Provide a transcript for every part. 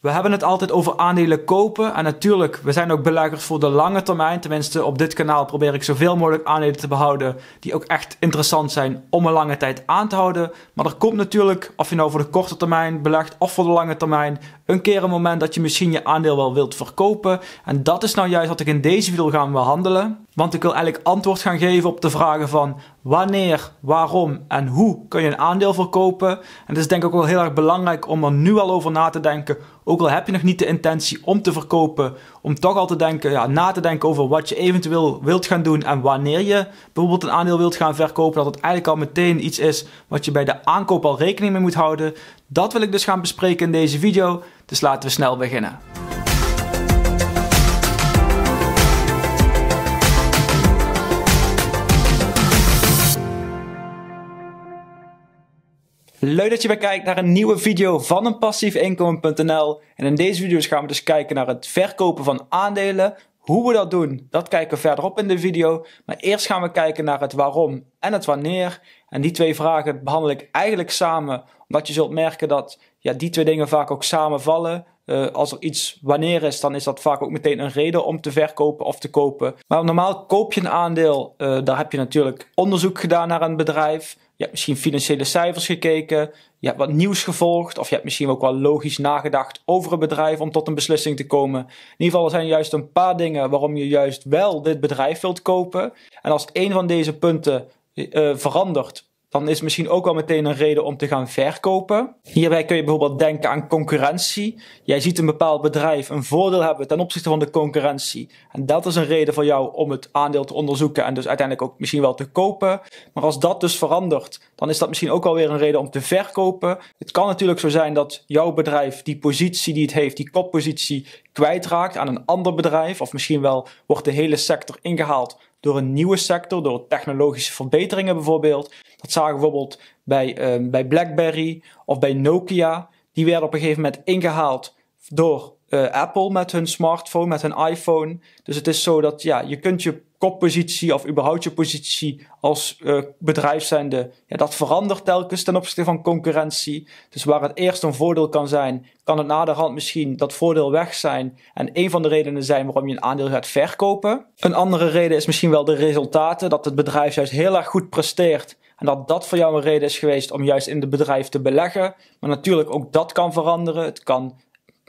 We hebben het altijd over aandelen kopen. En natuurlijk, we zijn ook beleggers voor de lange termijn. Tenminste, op dit kanaal probeer ik zoveel mogelijk aandelen te behouden. die ook echt interessant zijn om een lange tijd aan te houden. Maar er komt natuurlijk, of je nou voor de korte termijn belegt of voor de lange termijn. een keer een moment dat je misschien je aandeel wel wilt verkopen. En dat is nou juist wat ik in deze video ga behandelen. Want ik wil eigenlijk antwoord gaan geven op de vragen van wanneer, waarom en hoe kun je een aandeel verkopen. En het is denk ik ook wel heel erg belangrijk om er nu al over na te denken. Ook al heb je nog niet de intentie om te verkopen, om toch al te denken, ja, na te denken over wat je eventueel wilt gaan doen en wanneer je bijvoorbeeld een aandeel wilt gaan verkopen. Dat het eigenlijk al meteen iets is wat je bij de aankoop al rekening mee moet houden. Dat wil ik dus gaan bespreken in deze video. Dus laten we snel beginnen. Leuk dat je weer kijkt naar een nieuwe video van een passiefinkomen.nl. En in deze video gaan we dus kijken naar het verkopen van aandelen. Hoe we dat doen, dat kijken we verderop in de video. Maar eerst gaan we kijken naar het waarom en het wanneer. En die twee vragen behandel ik eigenlijk samen, omdat je zult merken dat ja, die twee dingen vaak ook samenvallen. Uh, als er iets wanneer is, dan is dat vaak ook meteen een reden om te verkopen of te kopen. Maar normaal koop je een aandeel, eh, daar heb je natuurlijk onderzoek gedaan naar een bedrijf. Je hebt misschien financiële cijfers gekeken. Je hebt wat nieuws gevolgd. Of je hebt misschien ook wel logisch nagedacht over een bedrijf om tot een beslissing te komen. In ieder geval zijn er juist een paar dingen waarom je juist wel dit bedrijf wilt kopen. En als één van deze punten eh, verandert dan is misschien ook wel meteen een reden om te gaan verkopen. Hierbij kun je bijvoorbeeld denken aan concurrentie. Jij ziet een bepaald bedrijf een voordeel hebben ten opzichte van de concurrentie. En dat is een reden voor jou om het aandeel te onderzoeken en dus uiteindelijk ook misschien wel te kopen. Maar als dat dus verandert, dan is dat misschien ook alweer een reden om te verkopen. Het kan natuurlijk zo zijn dat jouw bedrijf die positie die het heeft, die koppositie, kwijtraakt aan een ander bedrijf. Of misschien wel wordt de hele sector ingehaald door een nieuwe sector, door technologische verbeteringen bijvoorbeeld. Dat zagen we bijvoorbeeld bij, ehm, bij BlackBerry of bij Nokia. Die werden op een gegeven moment ingehaald door eh, Apple met hun smartphone, met hun iPhone. Dus het is zo dat ja, je kunt je koppositie of überhaupt je positie als uh, bedrijf zijnde, ja, dat verandert telkens ten opzichte van concurrentie. Dus waar het eerst een voordeel kan zijn, kan het naderhand misschien dat voordeel weg zijn. En een van de redenen zijn waarom je een aandeel gaat verkopen. Een andere reden is misschien wel de resultaten, dat het bedrijf juist heel erg goed presteert. En dat dat voor jou een reden is geweest om juist in het bedrijf te beleggen. Maar natuurlijk ook dat kan veranderen. Het kan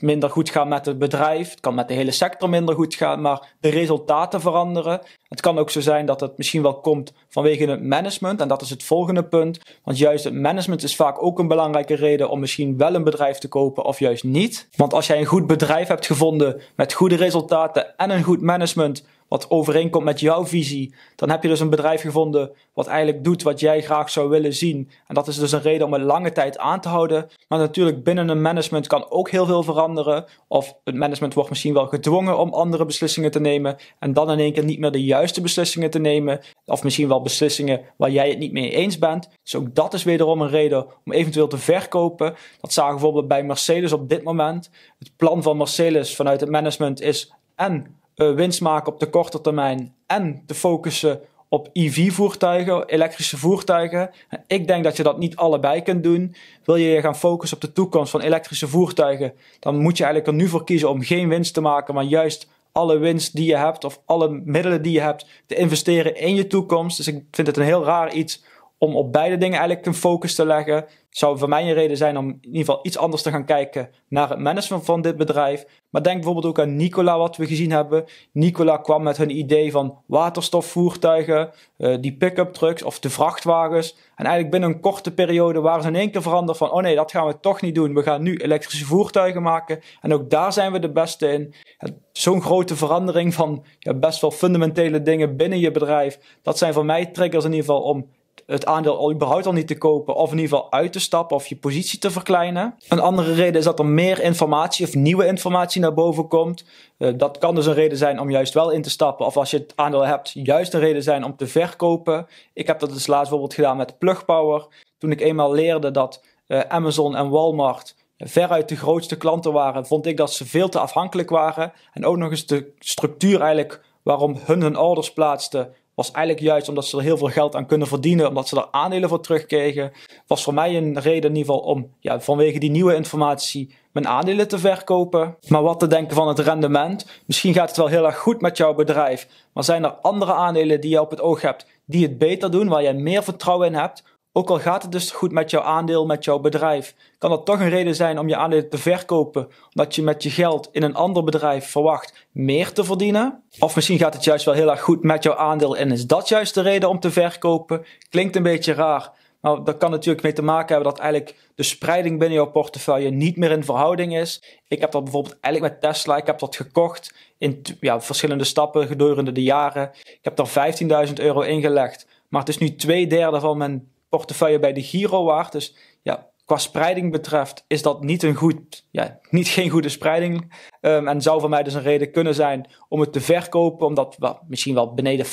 minder goed gaan met het bedrijf. Het kan met de hele sector minder goed gaan, maar de resultaten veranderen. Het kan ook zo zijn dat het misschien wel komt vanwege het management. En dat is het volgende punt. Want juist het management is vaak ook een belangrijke reden om misschien wel een bedrijf te kopen of juist niet. Want als jij een goed bedrijf hebt gevonden met goede resultaten en een goed management, wat overeenkomt met jouw visie, dan heb je dus een bedrijf gevonden wat eigenlijk doet wat jij graag zou willen zien. En dat is dus een reden om het lange tijd aan te houden. Maar natuurlijk binnen een management kan ook heel veel veranderen. Of het management wordt misschien wel gedwongen om andere beslissingen te nemen en dan in één keer niet meer de juiste beslissingen te nemen. Of misschien wel beslissingen waar jij het niet mee eens bent. Dus ook dat is wederom een reden om eventueel te verkopen. Dat zagen we bijvoorbeeld bij Mercedes op dit moment. Het plan van Mercedes vanuit het management is en eh, winst maken op de korte termijn en te focussen op EV-voertuigen, elektrische voertuigen. Ik denk dat je dat niet allebei kunt doen. Wil je je gaan focussen op de toekomst van elektrische voertuigen, dan moet je eigenlijk er nu voor kiezen om geen winst te maken, maar juist alle winst die je hebt of alle middelen die je hebt te investeren in je toekomst. Dus ik vind het een heel raar iets om op beide dingen eigenlijk een focus te leggen, zou voor mij een reden zijn om in ieder geval iets anders te gaan kijken naar het management van dit bedrijf. Maar denk bijvoorbeeld ook aan Nicola, wat we gezien hebben. Nicola kwam met hun idee van waterstofvoertuigen, eh, die pick-up trucks of de vrachtwagens. En eigenlijk binnen een korte periode waren ze in één keer veranderd van: oh nee, dat gaan we toch niet doen. We gaan nu elektrische voertuigen maken. En ook daar zijn we de beste in. Zo'n grote verandering van ja, best wel fundamentele dingen binnen je bedrijf, dat zijn voor mij triggers in ieder geval om het aandeel al überhaupt al niet te kopen of in ieder geval uit te stappen of je positie te verkleinen. Een andere reden is dat er meer informatie of nieuwe informatie naar boven komt. Eh, dat kan dus een reden zijn om juist wel in te stappen of als je het aandeel hebt juist een reden zijn om te verkopen. Ik heb dat dus laatst bijvoorbeeld gedaan met Plug Power. Toen ik eenmaal leerde dat eh, Amazon en Walmart eh, veruit de grootste klanten waren, vond ik dat ze veel te afhankelijk waren. En ook nog eens de structuur eigenlijk waarom hun hun orders plaatsten was eigenlijk juist omdat ze er heel veel geld aan kunnen verdienen, omdat ze er aandelen voor terugkregen, was voor mij een reden in ieder geval om ja, vanwege die nieuwe informatie mijn aandelen te verkopen. Maar wat te denken van het rendement? Misschien gaat het wel heel erg goed met jouw bedrijf, maar zijn er andere aandelen die je op het oog hebt die het beter doen, waar jij meer vertrouwen in hebt? Ook al gaat het dus goed met jouw aandeel, met jouw bedrijf, kan dat toch een reden zijn om je aandeel te verkopen, omdat je met je geld in een ander bedrijf verwacht meer te verdienen? Of misschien gaat het juist wel heel erg goed met jouw aandeel en is dat juist de reden om te verkopen? Klinkt een beetje raar, maar dat kan natuurlijk mee te maken hebben dat eigenlijk de spreiding binnen jouw portefeuille niet meer in verhouding is. Ik heb dat bijvoorbeeld eigenlijk met Tesla, ik heb dat gekocht in ja, verschillende stappen gedurende de jaren. Ik heb daar 15.000 euro in gelegd, maar het is nu twee derde van mijn portefeuille bij de Giro waard. Dus qua spreiding betreft is dat niet een goed, ja, niet geen goede spreiding. Ehm, en zou voor mij dus een reden kunnen zijn om het te verkopen, om dat misschien wel beneden 50%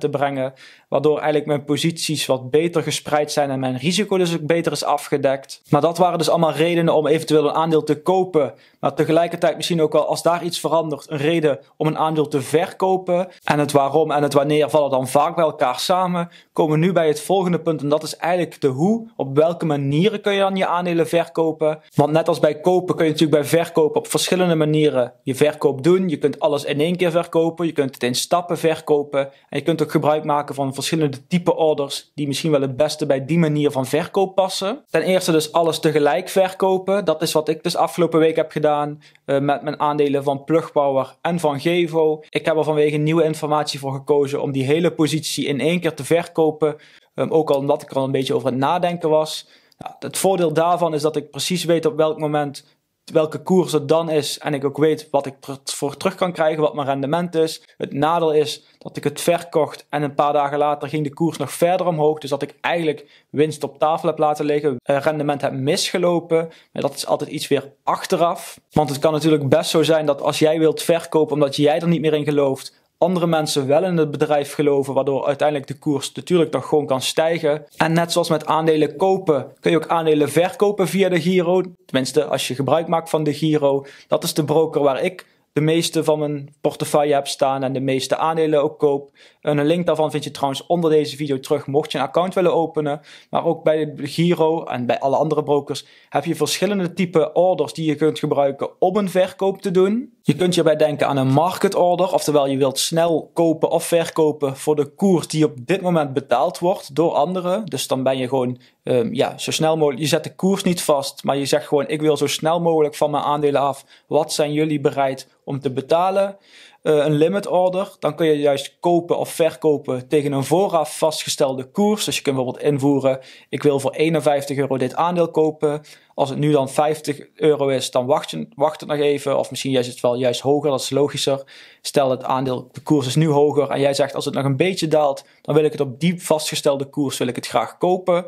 te brengen. Waardoor eigenlijk mijn posities wat beter gespreid zijn en mijn risico dus ook beter is afgedekt. Maar dat waren dus allemaal redenen om eventueel een aandeel te kopen. Maar tegelijkertijd misschien ook wel als daar iets verandert, een reden om een aandeel te verkopen. En het waarom en het wanneer vallen dan vaak bij elkaar samen. Komen we nu bij het volgende punt en dat is eigenlijk de hoe. Op welke manieren kun je je dan je aandelen verkopen. Want net als bij kopen kun je natuurlijk bij verkopen op verschillende manieren je verkoop doen. Je kunt alles in één keer verkopen, je kunt het in stappen verkopen. En je kunt ook gebruik maken van verschillende type orders die misschien wel het beste bij die manier van verkoop passen. Ten eerste dus alles tegelijk verkopen. Dat is wat ik dus afgelopen week heb gedaan eh, met mijn aandelen van Plug Power en van Gevo. Ik heb er vanwege nieuwe informatie voor gekozen om die hele positie in één keer te verkopen. Ehm, ook al omdat ik er al een beetje over het nadenken was het voordeel daarvan is dat ik precies weet op welk moment welke koers het dan is en ik ook weet wat ik voor terug kan krijgen, wat mijn rendement is. Het nadeel is dat ik het verkocht en een paar dagen later ging de koers nog verder omhoog, dus dat ik eigenlijk winst op tafel heb laten liggen, eh, rendement heb misgelopen. Maar dat is altijd iets weer achteraf, want het kan natuurlijk best zo zijn dat als jij wilt verkopen omdat jij er niet meer in gelooft, andere mensen wel in het bedrijf geloven, waardoor uiteindelijk de koers natuurlijk nog gewoon kan stijgen. En net zoals met aandelen kopen, kun je ook aandelen verkopen via de Giro. Tenminste, als je gebruik maakt van de Giro. Dat is de broker waar ik de meeste van mijn portefeuille heb staan en de meeste aandelen ook koop. En een link daarvan vind je trouwens onder deze video terug, mocht je een account willen openen. Maar ook bij de Giro en bij alle andere brokers heb je verschillende type orders die je kunt gebruiken om een verkoop te doen. Je kunt hierbij denken aan een market order, oftewel je wilt snel kopen of verkopen voor de koers die op dit moment betaald wordt door anderen. Dus dan ben je gewoon ehm, ja, zo snel mogelijk, je zet de koers niet vast, maar je zegt gewoon ik wil zo snel mogelijk van mijn aandelen af. Wat zijn jullie bereid om te betalen? Eh, een limit order. Dan kun je juist kopen of verkopen tegen een vooraf vastgestelde koers. Dus je kunt bijvoorbeeld invoeren, ik wil voor 51 euro dit aandeel kopen. Als het nu dan 50 euro is, dan wacht, je, wacht het nog even. Of misschien juist het wel juist hoger, dat is logischer. Stel het aandeel, de koers is nu hoger en jij zegt als het nog een beetje daalt, dan wil ik het op die vastgestelde koers wil ik het graag kopen.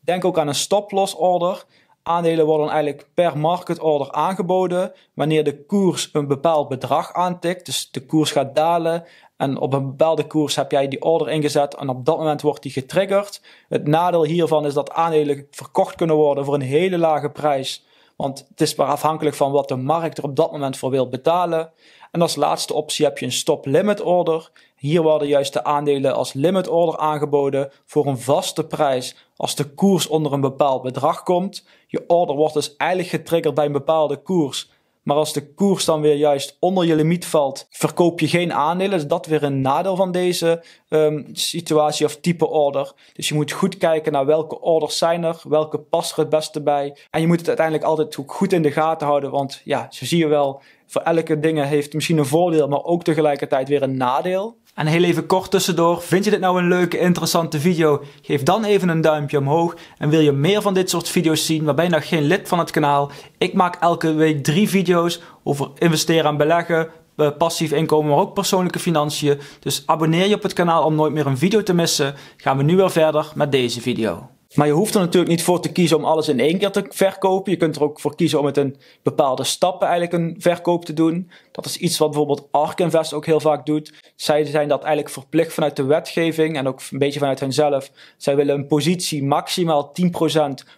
Denk ook aan een stop-loss order. Aandelen worden eigenlijk per market order aangeboden. Wanneer de koers een bepaald bedrag aantikt, dus de koers gaat dalen en op een bepaalde koers heb jij die order ingezet en op dat moment wordt die getriggerd. Het nadeel hiervan is dat aandelen verkocht kunnen worden voor een hele lage prijs want het is maar afhankelijk van wat de markt er op dat moment voor wil betalen. En als laatste optie heb je een stop-limit order. Hier worden juist de aandelen als limit order aangeboden voor een vaste prijs als de koers onder een bepaald bedrag komt. Je order wordt dus eigenlijk getriggerd bij een bepaalde koers maar als de koers dan weer juist onder je limiet valt, verkoop je geen aandelen. Dus is dat weer een nadeel van deze ehm, situatie of type order. Dus je moet goed kijken naar welke orders zijn er, welke past er het beste bij. En je moet het uiteindelijk altijd goed in de gaten houden, want ja, zo zie je wel, voor elke ding heeft misschien een voordeel, maar ook tegelijkertijd weer een nadeel. En heel even kort tussendoor, vind je dit nou een leuke, interessante video? Geef dan even een duimpje omhoog. En wil je meer van dit soort video's zien, maar ben je nog geen lid van het kanaal? Ik maak elke week drie video's over investeren en beleggen, eh, passief inkomen, maar ook persoonlijke financiën. Dus abonneer je op het kanaal om nooit meer een video te missen. Gaan we nu weer verder met deze video. Maar je hoeft er natuurlijk niet voor te kiezen om alles in één keer te verkopen. Je kunt er ook voor kiezen om met een bepaalde stappen eigenlijk een verkoop te doen. Dat is iets wat bijvoorbeeld ARK Invest ook heel vaak doet. Zij zijn dat eigenlijk verplicht vanuit de wetgeving en ook een beetje vanuit hunzelf. Zij willen een positie maximaal 10%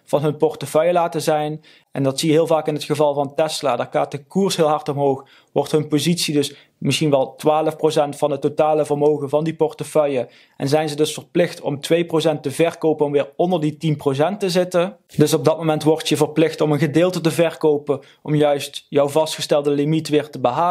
van hun portefeuille laten zijn. En dat zie je heel vaak in het geval van Tesla. Daar gaat de koers heel hard omhoog. Wordt hun positie dus misschien wel 12% van het totale vermogen van die portefeuille. En zijn ze dus verplicht om 2% te verkopen om weer onder die 10% te zitten. Dus op dat moment word je verplicht om een gedeelte te verkopen om juist jouw vastgestelde limiet weer te behalen.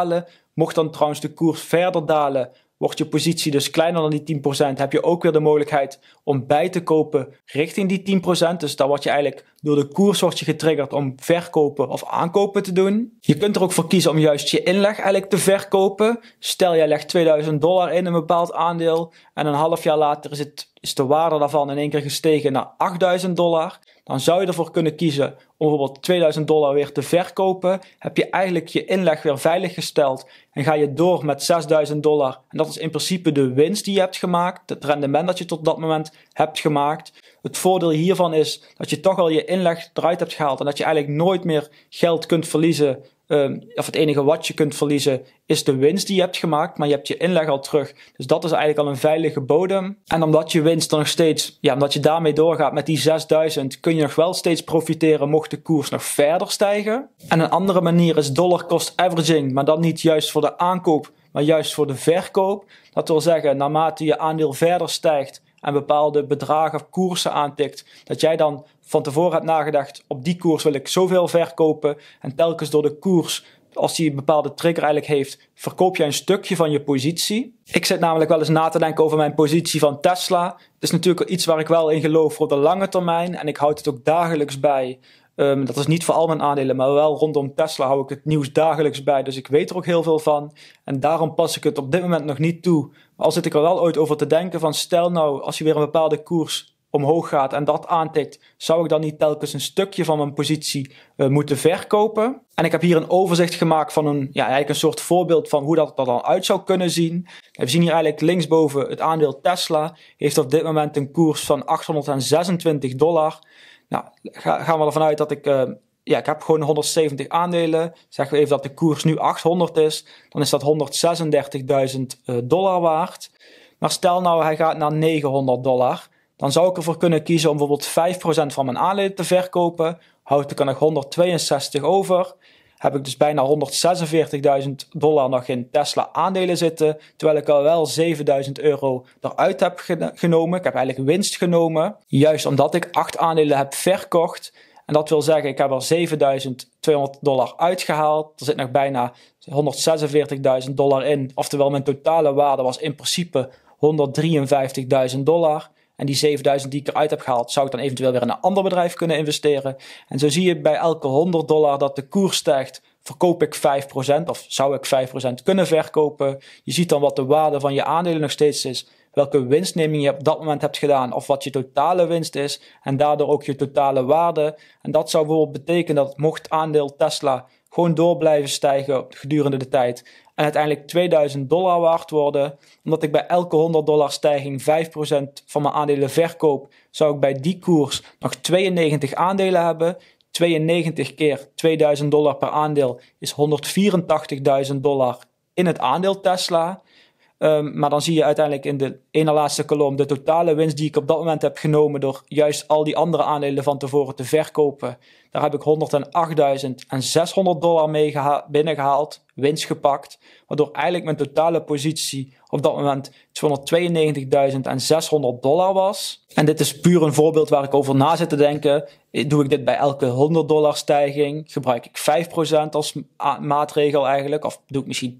Mocht dan trouwens de koers verder dalen, wordt je positie dus kleiner dan die 10%, heb je ook weer de mogelijkheid om bij te kopen richting die 10%. Dus dan word je eigenlijk door de koers wordt je getriggerd om verkopen of aankopen te doen. Je kunt er ook voor kiezen om juist je inleg eigenlijk te verkopen. Stel jij legt 2000 dollar in een bepaald aandeel en een half jaar later is, het, is de waarde daarvan in één keer gestegen naar 8000 dollar. Dan zou je ervoor kunnen kiezen om bijvoorbeeld 2000 dollar weer te verkopen, heb je eigenlijk je inleg weer veiliggesteld en ga je door met 6000 dollar. En dat is in principe de winst die je hebt gemaakt, het rendement dat je tot dat moment hebt gemaakt. Het voordeel hiervan is dat je toch al je inleg eruit hebt gehaald en dat je eigenlijk nooit meer geld kunt verliezen. Ehm, of het enige wat je kunt verliezen is de winst die je hebt gemaakt, maar je hebt je inleg al terug. Dus dat is eigenlijk al een veilige bodem. En omdat je winst dan nog steeds, ja, omdat je daarmee doorgaat met die 6000, kun je nog wel steeds profiteren mocht de koers nog verder stijgen. En een andere manier is dollar cost averaging, maar dan niet juist voor de aankoop, maar juist voor de verkoop. Dat wil zeggen, naarmate je aandeel verder stijgt en bepaalde bedragen of koersen aantikt, dat jij dan van tevoren hebt nagedacht, op die koers wil ik zoveel verkopen en telkens door de koers als die een bepaalde trigger eigenlijk heeft, verkoop je een stukje van je positie. Ik zit namelijk wel eens na te denken over mijn positie van Tesla. Het is natuurlijk iets waar ik wel in geloof voor de lange termijn en ik houd het ook dagelijks bij. Ehm, dat is niet voor al mijn aandelen, maar wel rondom Tesla hou ik het nieuws dagelijks bij. Dus ik weet er ook heel veel van. En daarom pas ik het op dit moment nog niet toe. Maar al zit ik er wel ooit over te denken van stel nou als je weer een bepaalde koers omhoog gaat en dat aantikt, zou ik dan niet telkens een stukje van mijn positie eh, moeten verkopen? En ik heb hier een overzicht gemaakt van een, ja, eigenlijk een soort voorbeeld van hoe dat er dan uit zou kunnen zien. we zien hier eigenlijk linksboven het aandeel Tesla heeft op dit moment een koers van 826 dollar. Nou, gaan we ervan uit dat ik, eh, ja, ik heb gewoon 170 aandelen. Zeggen we even dat de koers nu 800 is, dan is dat 136.000 eh, dollar waard. Maar stel nou, hij gaat naar 900 dollar. Dan zou ik ervoor kunnen kiezen om bijvoorbeeld 5% van mijn aandelen te verkopen. Houd ik er nog 162 over heb ik dus bijna 146.000 dollar nog in Tesla aandelen zitten. Terwijl ik al wel 7000 euro eruit heb genomen. Ik heb eigenlijk winst genomen. Juist omdat ik acht aandelen heb verkocht. En dat wil zeggen, ik heb er 7200 dollar uitgehaald. Er zit nog bijna 146.000 dollar in. Oftewel, mijn totale waarde was in principe 153.000 dollar. En die 7000 die ik eruit heb gehaald, zou ik dan eventueel weer in een ander bedrijf kunnen investeren. En zo zie je bij elke 100 dollar dat de koers stijgt, verkoop ik 5% of zou ik 5% kunnen verkopen. Je ziet dan wat de waarde van je aandelen nog steeds is. Welke winstneming je op dat moment hebt gedaan of wat je totale winst is en daardoor ook je totale waarde. En dat zou bijvoorbeeld betekenen dat mocht aandeel Tesla gewoon door blijven stijgen gedurende de tijd. En uiteindelijk 2000 dollar waard worden. Omdat ik bij elke 100 dollar stijging 5% van mijn aandelen verkoop, zou ik bij die koers nog 92 aandelen hebben. 92 keer 2000 dollar per aandeel is 184.000 dollar in het aandeel Tesla. Ehm, maar dan zie je uiteindelijk in de ene laatste kolom de totale winst die ik op dat moment heb genomen door juist al die andere aandelen van tevoren te verkopen. Daar heb ik 108.600 dollar mee binnengehaald, winst gepakt. Waardoor eigenlijk mijn totale positie op dat moment 292.600 dollar was. En dit is puur een voorbeeld waar ik over na zit te denken. Doe ik dit bij elke 100 dollar stijging? Gebruik ik 5% als maatregel eigenlijk? Of doe ik misschien 10%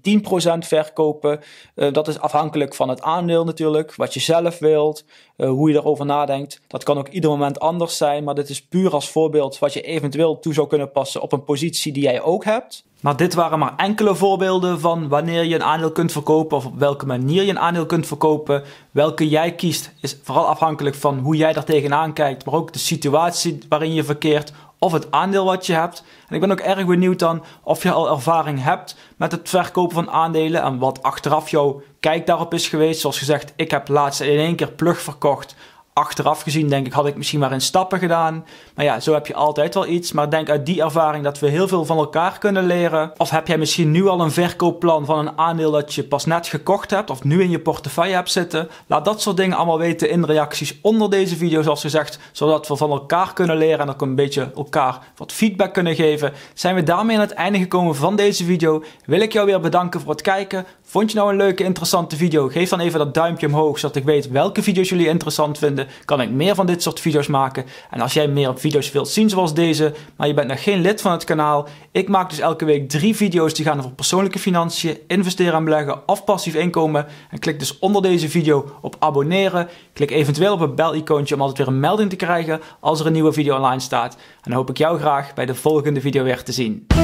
verkopen? Eh, dat is afhankelijk van het aandeel natuurlijk, wat je zelf wilt. Eh, hoe je erover nadenkt. Dat kan ook ieder moment anders zijn, maar dit is puur als voorbeeld wat je eventueel toe zou kunnen passen op een positie die jij ook hebt. Maar dit waren maar enkele voorbeelden van wanneer je een aandeel kunt verkopen of op welke manier je een aandeel kunt verkopen. Welke jij kiest is vooral afhankelijk van hoe jij daar tegenaan kijkt, maar ook de situatie waarin je verkeert of het aandeel wat je hebt. En ik ben ook erg benieuwd dan of je al ervaring hebt met het verkopen van aandelen en wat achteraf jouw kijk daarop is geweest. Zoals gezegd, ik heb laatst in één keer plug verkocht achteraf gezien denk ik, had ik misschien maar in stappen gedaan. Maar ja, zo heb je altijd wel iets. Maar denk uit die ervaring dat we heel veel van elkaar kunnen leren. Of heb jij misschien nu al een verkoopplan van een aandeel dat je pas net gekocht hebt of nu in je portefeuille hebt zitten? Laat dat soort dingen allemaal weten in reacties onder deze video, zoals gezegd, zodat we van elkaar kunnen leren en ook een beetje elkaar wat feedback kunnen geven. Zijn we daarmee aan het einde gekomen van deze video? Wil ik jou weer bedanken voor het kijken. Vond je nou een leuke, interessante video? Geef dan even dat duimpje omhoog, zodat ik weet welke video's jullie interessant vinden kan ik meer van dit soort video's maken. En als jij meer video's wilt zien zoals deze, maar je bent nog geen lid van het kanaal, ik maak dus elke week drie video's die gaan over persoonlijke financiën, investeren en beleggen of passief inkomen. En klik dus onder deze video op abonneren. Klik eventueel op het bel-icoontje om altijd weer een melding te krijgen als er een nieuwe video online staat. En dan hoop ik jou graag bij de volgende video weer te zien.